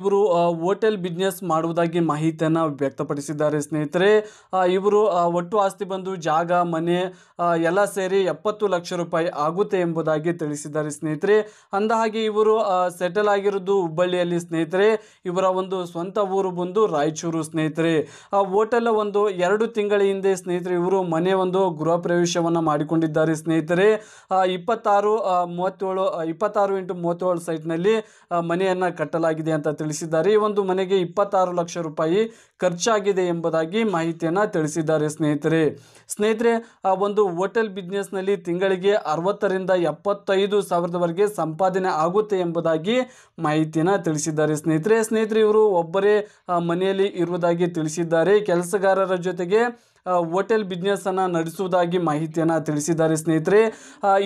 ಇವರು hotel business ಮಾಡುವುದಾಗಿ ಮಾಹಿತಿಯನ್ನು ವ್ಯಕ್ತಪಡಿಸಿದ್ದಾರೆ ಸ್ನೇಹಿತರೆ ಇವರು ಒಟ್ಟು ಆಸ್ತಿ ಬಂದು ಜಾಗ ಮನೆ ಎಲ್ಲ ಸೇರಿ ಎಪ್ಪತ್ತು ಲಕ್ಷ ರೂಪಾಯಿ ಆಗುತ್ತೆ ಎಂಬುದಾಗಿ ತಿಳಿಸಿದ್ದಾರೆ ಸ್ನೇಹಿತರೆ ಅಂದಹಾಗೆ ಇವರು ಸೆಟಲ್ ಆಗಿರೋದು ಹುಬ್ಬಳ್ಳಿಯಲ್ಲಿ ಸ್ನೇಹಿತರೆ ಇವರ ಒಂದು ಸ್ವಂತ ಊರು ಬಂದು ರಾಯಚೂರು ಸ್ನೇಹಿತರೆ ಆ ಹೋಟೆಲ್ ಒಂದು ಎರಡು ತಿಂಗಳ ಹಿಂದೆ ಸ್ನೇಹಿತರೆ ಇವರು ಮನೆ ಒಂದು ಗೃಹ ಪ್ರವೇಶವನ್ನು ಮಾಡಿಕೊಂಡಿದ್ದಾರೆ ಸ್ನೇಹಿತರೆ ಇಪ್ಪತ್ತಾರು ಮೂವತ್ತೇಳು ಇಪ್ಪತ್ತಾರು ಇಂಟು ಮೂವತ್ತೇಳು ಸೈಟ್ನಲ್ಲಿ ಮನೆಯನ್ನ ಕಟ್ಟಲಾಗಿದೆ ಅಂತ ತಿಳಿ ತಿಳಿಸಿದ್ದಾರೆ ಈ ಒಂದು ಮನೆಗೆ ಇಪ್ಪತ್ತಾರು ಲಕ್ಷ ರೂಪಾಯಿ ಖರ್ಚಾಗಿದೆ ಎಂಬುದಾಗಿ ಮಾಹಿತಿಯನ್ನು ತಿಳಿಸಿದ್ದಾರೆ ಸ್ನೇಹಿತರೆ ಸ್ನೇಹಿತರೆ ಆ ಒಂದು ಹೋಟೆಲ್ ಬಿಸ್ನೆಸ್ನಲ್ಲಿ ತಿಂಗಳಿಗೆ ಅರವತ್ತರಿಂದ ಎಪ್ಪತ್ತೈದು ಸಾವಿರದವರೆಗೆ ಸಂಪಾದನೆ ಆಗುತ್ತೆ ಎಂಬುದಾಗಿ ಮಾಹಿತಿಯನ್ನು ತಿಳಿಸಿದ್ದಾರೆ ಸ್ನೇಹಿತರೆ ಸ್ನೇಹಿತರೆ ಇವರು ಒಬ್ಬರೇ ಮನೆಯಲ್ಲಿ ಇರುವುದಾಗಿ ತಿಳಿಸಿದ್ದಾರೆ ಕೆಲಸಗಾರರ ಜೊತೆಗೆ ಹೋಟೆಲ್ ಬಿಸ್ನೆಸ್ಸನ್ನು ನಡೆಸುವುದಾಗಿ ಮಾಹಿತಿಯನ್ನು ತಿಳಿಸಿದ್ದಾರೆ ಸ್ನೇಹಿತರೆ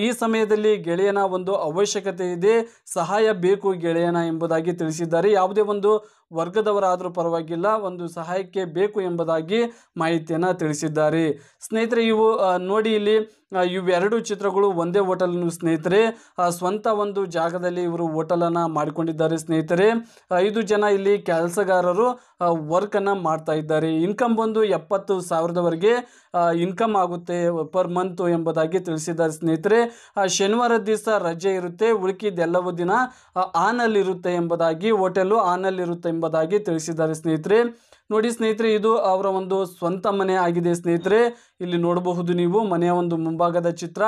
ಈ ಸಮಯದಲ್ಲಿ ಗೆಳೆಯನ ಒಂದು ಅವಶ್ಯಕತೆ ಇದೆ ಸಹಾಯ ಬೇಕು ಗೆಳೆಯನ ಎಂಬುದಾಗಿ ತಿಳಿಸಿದ್ದಾರೆ ಯಾವುದೇ ಒಂದು ವರ್ಗದವರಾದರೂ ಪರವಾಗಿಲ್ಲ ಒಂದು ಸಹಾಯಕ್ಕೆ ಬೇಕು ಎಂಬುದಾಗಿ ಮಾಹಿತಿಯನ್ನು ತಿಳಿಸಿದ್ದಾರೆ ಸ್ನೇಹಿತರೆ ಇವು ನೋಡಿ ಇಲ್ಲಿ ಇವೆರಡು ಚಿತ್ರಗಳು ಒಂದೇ ಹೋಟೆಲ್ ಸ್ನೇಹಿತರೆ ಸ್ವಂತ ಒಂದು ಜಾಗದಲ್ಲಿ ಇವರು ಹೋಟೆಲನ್ನು ಮಾಡಿಕೊಂಡಿದ್ದಾರೆ ಸ್ನೇಹಿತರೆ ಐದು ಜನ ಇಲ್ಲಿ ಕೆಲಸಗಾರರು ವರ್ಕನ್ನು ಮಾಡ್ತಾ ಇದ್ದಾರೆ ಇನ್ಕಮ್ ಬಂದು ಎಪ್ಪತ್ತು ಸಾವಿರದ ಸಾವಿರದವರೆಗೆ ಇನ್ಕಮ್ ಆಗುತ್ತೆ ಪರ್ ಮಂತ್ ಎಂಬುದಾಗಿ ತಿಳಿಸಿದ್ದಾರೆ ಸ್ನೇಹಿತರೆ ಶನಿವಾರ ದಿವಸ ರಜೆ ಇರುತ್ತೆ ಉಳುಕಿದ್ದೆಲ್ಲವೂ ದಿನ ಆನಲ್ಲಿರುತ್ತೆ ಎಂಬುದಾಗಿ ಹೋಟೆಲು ಆನಲ್ಲಿರುತ್ತೆ ಎಂಬುದಾಗಿ ತಿಳಿಸಿದ್ದಾರೆ ಸ್ನೇಹಿತರೆ ನೋಡಿ ಸ್ನೇಹಿತರೆ ಇದು ಅವರ ಒಂದು ಸ್ವಂತ ಮನೆ ಆಗಿದೆ ಸ್ನೇಹಿತರೆ ಇಲ್ಲಿ ನೋಡಬಹುದು ನೀವು ಮನೆಯ ಒಂದು ಮುಂಭಾಗದ ಚಿತ್ರ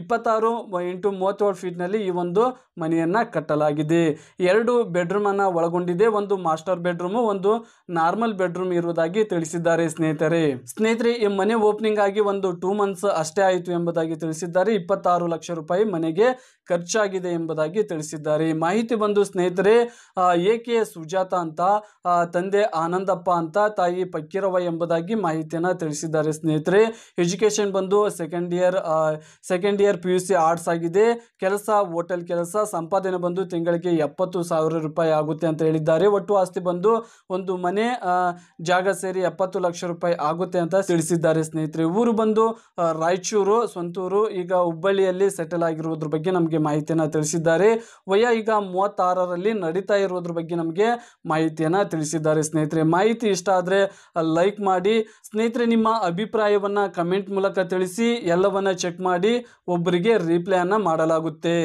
ಇಪ್ಪತ್ತಾರು ಇಂಟು ಮೂವತ್ತೇಳು ನಲ್ಲಿ ಈ ಒಂದು ಮನೆಯನ್ನ ಕಟ್ಟಲಾಗಿದೆ ಎರಡು ಅನ್ನ ಒಳಗೊಂಡಿದೆ ಒಂದು ಮಾಸ್ಟರ್ ಬೆಡ್ರೂಮ್ ಒಂದು ನಾರ್ಮಲ್ ಬೆಡ್ರೂಮ್ ಇರುವುದಾಗಿ ತಿಳಿಸಿದ್ದಾರೆ ಸ್ನೇಹಿತರೆ ಸ್ನೇಹಿತರೆ ಈ ಮನೆ ಓಪನಿಂಗ್ ಆಗಿ ಒಂದು ಟೂ ಮಂತ್ಸ್ ಅಷ್ಟೇ ಆಯಿತು ಎಂಬುದಾಗಿ ತಿಳಿಸಿದ್ದಾರೆ ಇಪ್ಪತ್ತಾರು ಲಕ್ಷ ರೂಪಾಯಿ ಮನೆಗೆ ಖರ್ಚಾಗಿದೆ ಎಂಬುದಾಗಿ ತಿಳಿಸಿದ್ದಾರೆ ಮಾಹಿತಿ ಬಂದು ಸ್ನೇಹಿತರೆ ಎ ಕೆ ಸುಜಾತ ಅಂತ ತಂದೆ ಆನಂದಪ್ಪ ಅಂತ ತಾಯಿ ಪಕ್ಕಿರವ ಎಂಬುದಾಗಿ ಮಾಹಿತಿಯನ್ನು ತಿಳಿಸಿದ್ದಾರೆ ಸ್ನೇಹಿತರೆ ಎಜುಕೇಶನ್ ಬಂದು second year second year P U C arts ಆಗಿದೆ ಕೆಲಸ ಹೋಟೆಲ್ ಕೆಲಸ ಸಂಪಾದನೆ ಬಂದು ತಿಂಗಳಿಗೆ ಎಪ್ಪತ್ತು ಸಾವಿರ ರೂಪಾಯಿ ಆಗುತ್ತೆ ಅಂತ ಹೇಳಿದ್ದಾರೆ ಒಟ್ಟು ಆಸ್ತಿ ಬಂದು ಒಂದು ಮನೆ ಜಾಗ ಸೇರಿ ಎಪ್ಪತ್ತು ಲಕ್ಷ ರೂಪಾಯಿ ಆಗುತ್ತೆ ಅಂತ ತಿಳಿಸಿದ್ದಾರೆ ಸ್ನೇಹಿತರೆ ಊರು ಬಂದು ರಾಯಚೂರು ಸ್ವಂತೂರು ಈಗ ಹುಬ್ಬಳ್ಳಿಯಲ್ಲಿ ಸೆಟಲ್ ಆಗಿರುವುದ್ರ ಬಗ್ಗೆ ನಮಗೆ ಮಾಹಿತಿಯನ್ನು ತಿಳಿಸಿದ್ದಾರೆ ವಯ ಈಗ ಮೂವತ್ತಾರರಲ್ಲಿ ನಡೀತಾ ಇರೋದ್ರ ಬಗ್ಗೆ ನಮಗೆ ಮಾಹಿತಿಯನ್ನು ತಿಳಿಸಿದ್ದಾರೆ ಸ್ನೇಹಿತರೆ ಮಾಹಿತಿ ಇಷ್ಟ ಆದರೆ ಲೈಕ್ ಮಾಡಿ ಸ್ನೇಹಿತರೆ ನಿಮ್ಮ ಅಭಿಪ್ರಾಯವನ್ನು ಕಮೆಂಟ್ ಮೂಲಕ ತಿಳಿಸಿ ಎಲ್ಲವನ್ನು ಚೆಕ್ ಮಾಡಿ ಒಬ್ಬರಿಗೆ ರೀಪ್ಲೈಯನ್ನು ಮಾಡಲಾಗುತ್ತೆ